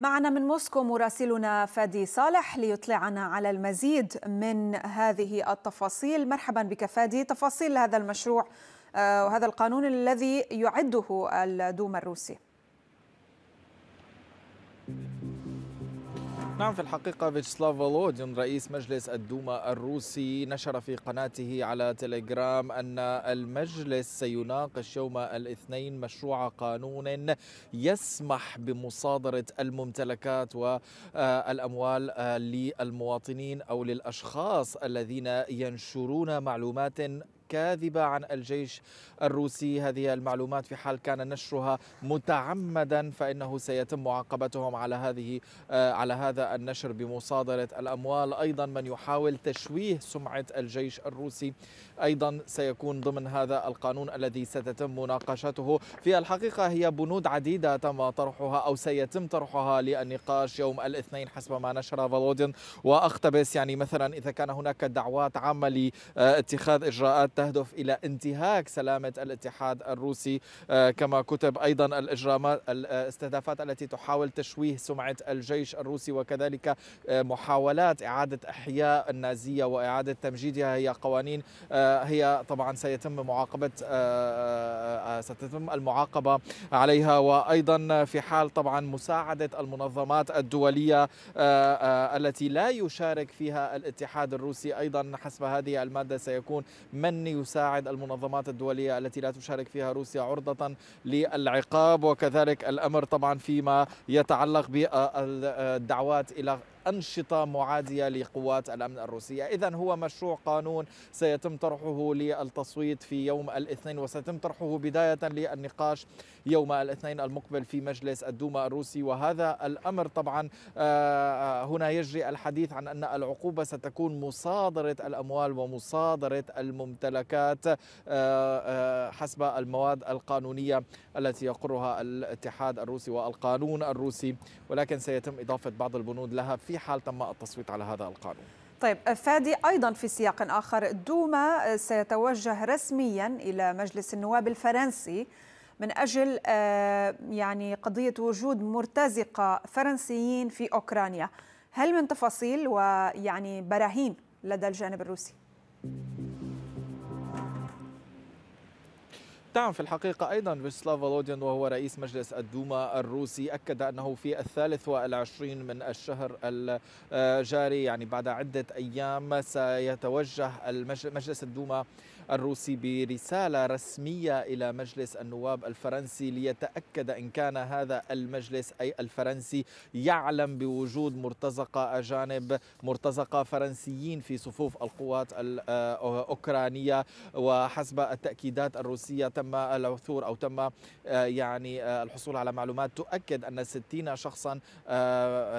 معنا من موسكو مراسلنا فادي صالح ليطلعنا على المزيد من هذه التفاصيل مرحبا بك فادي تفاصيل هذا المشروع آه، وهذا القانون الذي يعده الدوما الروسي نعم في الحقيقة فيتسلاف فولودين رئيس مجلس الدوما الروسي نشر في قناته على تليجرام أن المجلس سيناقش يوم الاثنين مشروع قانون يسمح بمصادرة الممتلكات والأموال للمواطنين أو للأشخاص الذين ينشرون معلومات كاذبة عن الجيش الروسي هذه المعلومات في حال كان نشرها متعمدا فإنه سيتم معاقبتهم على هذه آه، على هذا النشر بمصادرة الأموال أيضا من يحاول تشويه سمعة الجيش الروسي أيضا سيكون ضمن هذا القانون الذي ستتم مناقشته في الحقيقة هي بنود عديدة تم طرحها أو سيتم طرحها للنقاش يوم الاثنين حسب ما نشر فالودين وأختبس يعني مثلا إذا كان هناك دعوات عامة لاتخاذ إجراءات تهدف إلى انتهاك سلامة الاتحاد الروسي آه، كما كتب أيضا الإجرامات الاستهدافات التي تحاول تشويه سمعة الجيش الروسي وكذلك آه، محاولات إعادة إحياء النازية وإعادة تمجيدها هي قوانين آه، هي طبعا سيتم معاقبة ستتم المعاقبة عليها وأيضا في حال طبعا مساعدة المنظمات الدولية التي لا يشارك فيها الاتحاد الروسي أيضا حسب هذه المادة سيكون من يساعد المنظمات الدولية التي لا تشارك فيها روسيا عرضة للعقاب وكذلك الأمر طبعا فيما يتعلق بالدعوات إلى أنشطة معادية لقوات الأمن الروسية إذا هو مشروع قانون سيتم طرحه للتصويت في يوم الاثنين وسيتم طرحه بداية للنقاش يوم الاثنين المقبل في مجلس الدوما الروسي وهذا الأمر طبعا آه، آه، هنا يجري الحديث عن أن العقوبة ستكون مصادرة الأموال ومصادرة الممتلكات آه، حسب المواد القانونية التي يقرها الاتحاد الروسي والقانون الروسي ولكن سيتم إضافة بعض البنود لها في في حال تم التصويت على هذا القانون طيب فادي أيضا في سياق آخر دوما سيتوجه رسميا إلى مجلس النواب الفرنسي من أجل آه، يعني قضية وجود مرتزقة فرنسيين في أوكرانيا هل من تفاصيل ويعني براهين لدى الجانب الروسي؟ نعم في الحقيقة أيضا فيسلاف فولودين وهو رئيس مجلس الدوما الروسي أكد أنه في الثالث والعشرين من الشهر الجاري يعني بعد عدة أيام سيتوجه مجلس الدوما الروسي برسالة رسمية إلى مجلس النواب الفرنسي ليتأكد إن كان هذا المجلس أي الفرنسي يعلم بوجود مرتزقة أجانب مرتزقة فرنسيين في صفوف القوات الأوكرانية آه، وحسب التأكيدات الروسية تم العثور أو تم آه، يعني آه، الحصول على معلومات تؤكد أن 60 شخصا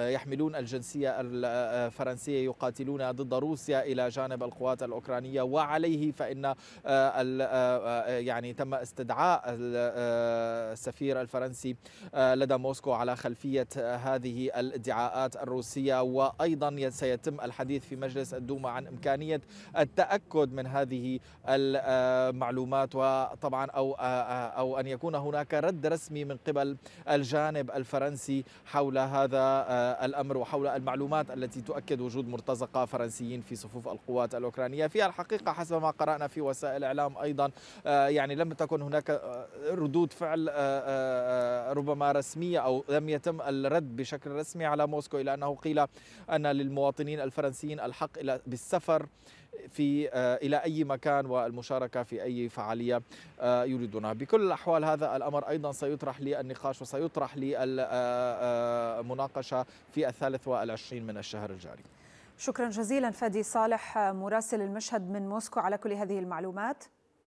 يحملون الجنسية الفرنسية يقاتلون ضد روسيا إلى جانب القوات الأوكرانية وعليه فإن آه، آه، آه، يعني تم استدعاء السفير الفرنسي لدى موسكو على خلفية هذه الادعاءات الروسية وأيضا سيتم الحديث في مجلس الدوما عن إمكانية التأكد من هذه المعلومات وطبعا أو, أو أن يكون هناك رد رسمي من قبل الجانب الفرنسي حول هذا الأمر وحول المعلومات التي تؤكد وجود مرتزقة فرنسيين في صفوف القوات الأوكرانية في الحقيقة حسب ما قرأنا في وسائل الاعلام ايضا آه، يعني لم تكن هناك آه، ردود فعل آه، ربما رسميه او لم يتم الرد بشكل رسمي على موسكو الا انه قيل ان للمواطنين الفرنسيين الحق بالسفر في الى اي مكان والمشاركه في اي فعاليه يريدونها بكل الاحوال هذا الامر ايضا سيطرح للنقاش وسيطرح للمناقشه في الثالث والعشرين من الشهر الجاري شكرا جزيلا فادي صالح مراسل المشهد من موسكو على كل هذه المعلومات